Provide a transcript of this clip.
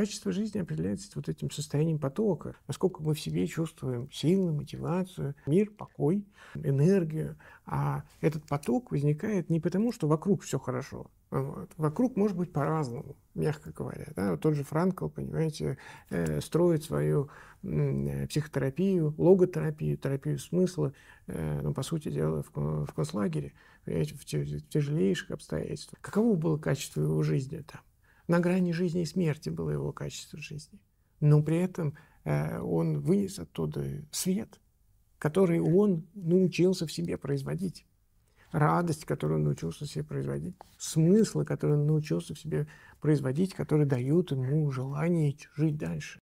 Качество жизни определяется вот этим состоянием потока. Насколько мы в себе чувствуем силы, мотивацию, мир, покой, энергию. А этот поток возникает не потому, что вокруг все хорошо. Вот. Вокруг может быть по-разному, мягко говоря. Да? Вот тот же Франкл, понимаете, э, строит свою психотерапию, логотерапию, терапию смысла, э, ну, по сути дела, в, концлагере, в тяжелейших обстоятельствах. Каково было качество его жизни там? на грани жизни и смерти было его качество жизни. Но при этом э, он вынес оттуда свет, который он научился в себе производить. Радость, которую он научился в себе производить. Смыслы, которые он научился в себе производить, которые дают ему желание жить дальше.